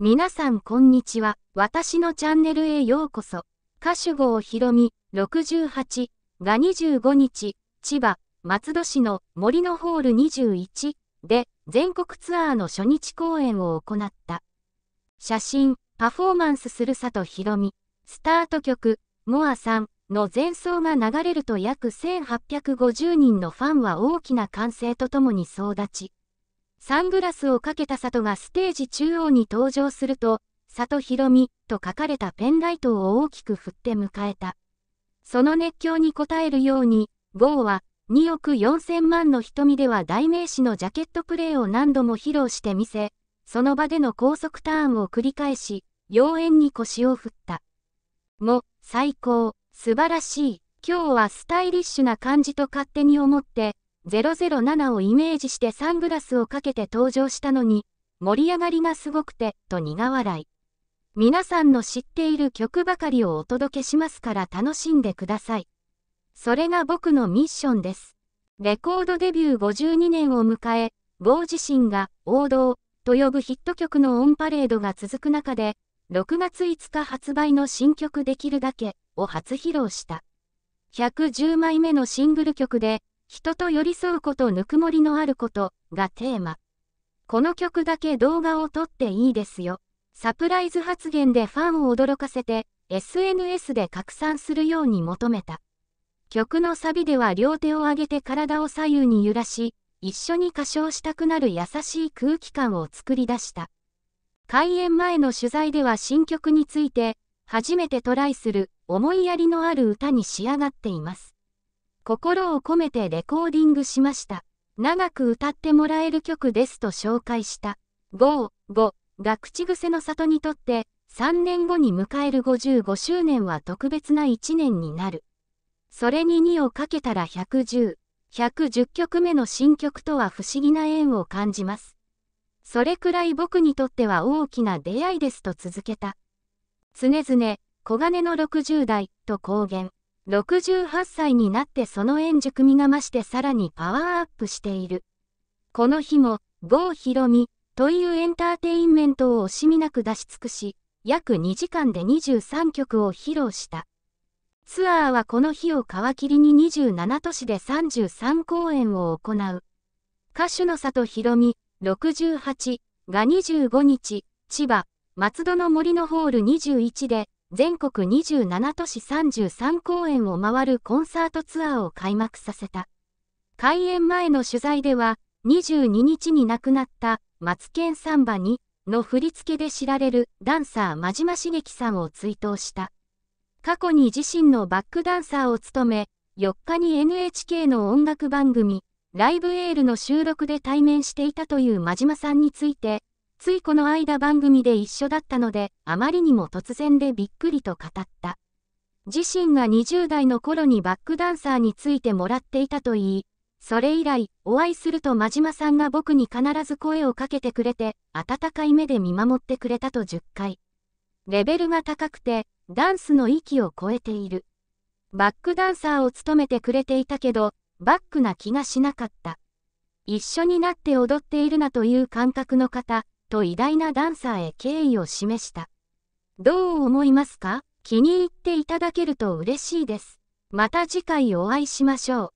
皆さんこんにちは。私のチャンネルへようこそ。歌手号ひろみ68が25日、千葉、松戸市の森のホール21で全国ツアーの初日公演を行った。写真、パフォーマンスする里ひろみ、スタート曲、モアさんの前奏が流れると約1850人のファンは大きな歓声とともに総立ち。サングラスをかけた里がステージ中央に登場すると、里ひろみと書かれたペンライトを大きく振って迎えた。その熱狂に応えるように、ゴーは2億4000万の瞳では代名詞のジャケットプレーを何度も披露してみせ、その場での高速ターンを繰り返し、妖艶に腰を振った。も、最高、素晴らしい、今日はスタイリッシュな感じと勝手に思って、007をイメージしてサングラスをかけて登場したのに、盛り上がりがすごくて、と苦笑い。皆さんの知っている曲ばかりをお届けしますから楽しんでください。それが僕のミッションです。レコードデビュー52年を迎え、某自身が王道と呼ぶヒット曲のオンパレードが続く中で、6月5日発売の新曲できるだけを初披露した。110枚目のシングル曲で、人と寄り添うこと、ぬくもりのあることがテーマ。この曲だけ動画を撮っていいですよ。サプライズ発言でファンを驚かせて、SNS で拡散するように求めた。曲のサビでは両手を上げて体を左右に揺らし、一緒に歌唱したくなる優しい空気感を作り出した。開演前の取材では新曲について、初めてトライする思いやりのある歌に仕上がっています。心を込めてレコーディングしました。長く歌ってもらえる曲ですと紹介した。5、5が口癖の里にとって、3年後に迎える55周年は特別な1年になる。それに2をかけたら110、110曲目の新曲とは不思議な縁を感じます。それくらい僕にとっては大きな出会いですと続けた。常々、小金の60代と公言。68歳になってその円熟みが増してさらにパワーアップしている。この日も、郷ひろみというエンターテインメントを惜しみなく出し尽くし、約2時間で23曲を披露した。ツアーはこの日を皮切りに27都市で33公演を行う。歌手の里ひろみ68が25日、千葉、松戸の森のホール21で、全国27都市33公演を回るコンサートツアーを開幕させた。開演前の取材では、22日に亡くなったマツケンサンバにの振り付けで知られるダンサー真島茂樹さんを追悼した。過去に自身のバックダンサーを務め、4日に NHK の音楽番組、ライブエールの収録で対面していたという真島さんについて、ついこの間番組で一緒だったので、あまりにも突然でびっくりと語った。自身が20代の頃にバックダンサーについてもらっていたといい、それ以来、お会いすると真島さんが僕に必ず声をかけてくれて、温かい目で見守ってくれたと10回。レベルが高くて、ダンスの域を超えている。バックダンサーを務めてくれていたけど、バックな気がしなかった。一緒になって踊っているなという感覚の方、と偉大なダンサーへ敬意を示した。どう思いますか気に入っていただけると嬉しいです。また次回お会いしましょう。